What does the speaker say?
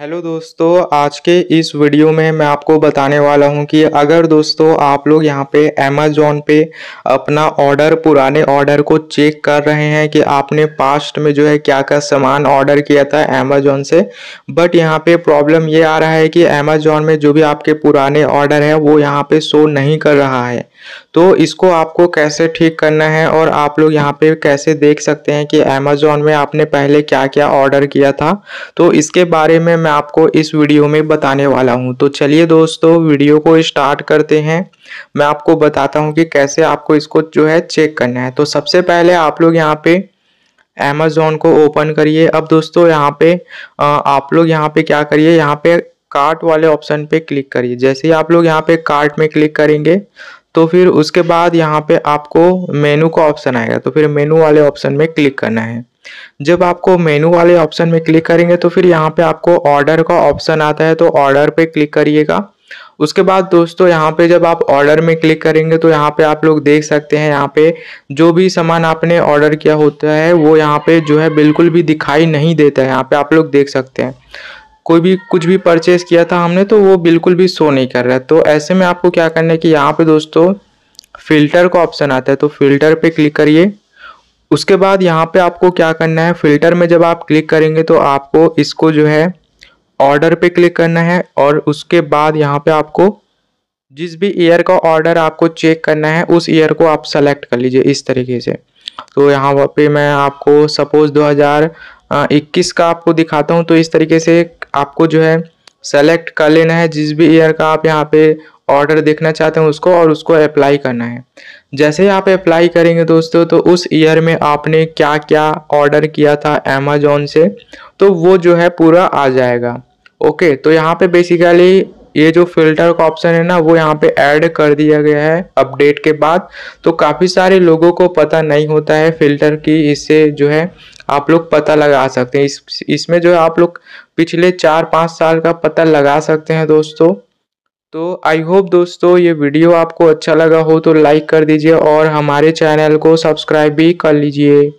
hello दोस्तों आज के इस वीडियो में मैं आपको बताने वाला हूं कि अगर दोस्तों आप लोग यहां पे अमेजोन पे अपना ऑर्डर पुराने ऑर्डर को चेक कर रहे हैं कि आपने पास्ट में जो है क्या क्या सामान ऑर्डर किया था अमेजोन से बट यहां पे प्रॉब्लम ये आ रहा है कि अमेजोन में जो भी आपके पुराने ऑर्डर है वो यहां पे शो नहीं कर रहा है तो इसको आपको कैसे ठीक करना है और आप लोग यहाँ पे कैसे देख सकते हैं कि अमेज़ोन में आपने पहले क्या क्या ऑर्डर किया था तो इसके बारे में मैं आपको इस वीडियो में बताने वाला हूँ तो चलिए दोस्तों वीडियो को स्टार्ट करते हैं मैं आपको बताता हूँ कि कैसे आपको इसको जो है चेक करना है तो सबसे पहले आप लोग यहाँ पे अमेज़ोन को ओपन करिए अब दोस्तों यहाँ पे आप लोग यहाँ पे क्या करिए यहाँ पे कार्ट वाले ऑप्शन पे क्लिक करिए जैसे ही आप लोग यहाँ पे कार्ट में क्लिक करेंगे तो फिर उसके बाद यहाँ पे आपको मेनू का ऑप्शन आएगा तो फिर मेनू वाले ऑप्शन में क्लिक करना है जब आपको मेनू वाले ऑप्शन में क्लिक करेंगे तो फिर यहाँ पे आपको ऑर्डर का ऑप्शन आता है तो ऑर्डर पे क्लिक करिएगा उसके बाद दोस्तों यहाँ पे जब आप ऑर्डर में क्लिक करेंगे तो यहाँ पे आप लोग देख सकते हैं यहाँ पे जो भी सामान आपने ऑर्डर किया होता है वो यहाँ पे जो है बिल्कुल भी दिखाई नहीं देता है यहाँ पे आप लोग देख सकते हैं कोई भी कुछ भी परचेस किया था हमने तो वो बिल्कुल भी शो नहीं कर रहा है तो ऐसे में आपको क्या करना है कि यहाँ पे दोस्तों फ़िल्टर का ऑप्शन आता है तो फ़िल्टर पे क्लिक करिए उसके बाद यहाँ पे आपको क्या करना है फ़िल्टर में जब आप क्लिक करेंगे तो आपको इसको जो है ऑर्डर पे क्लिक करना है और उसके बाद यहाँ पे आपको जिस भी ईयर का ऑर्डर आपको चेक करना है उस ईयर को आप सेलेक्ट कर लीजिए इस तरीके से तो यहाँ पे मैं आपको सपोज़ दो इक्कीस का आपको दिखाता हूँ तो इस तरीके से आपको जो है सेलेक्ट कर लेना है जिस भी ईयर का आप यहाँ पे ऑर्डर देखना चाहते हैं उसको और उसको अप्लाई करना है जैसे ही आप अप्लाई करेंगे दोस्तों तो उस ईयर में आपने क्या क्या ऑर्डर किया था अमेजोन से तो वो जो है पूरा आ जाएगा ओके तो यहाँ पे बेसिकली ये जो फिल्टर का ऑप्शन है ना वो यहाँ पे ऐड कर दिया गया है अपडेट के बाद तो काफ़ी सारे लोगों को पता नहीं होता है फिल्टर की इससे जो है आप लोग पता लगा सकते हैं इस इसमें जो है आप लोग पिछले चार पाँच साल का पता लगा सकते हैं दोस्तों तो आई होप दोस्तों ये वीडियो आपको अच्छा लगा हो तो लाइक कर दीजिए और हमारे चैनल को सब्सक्राइब भी कर लीजिए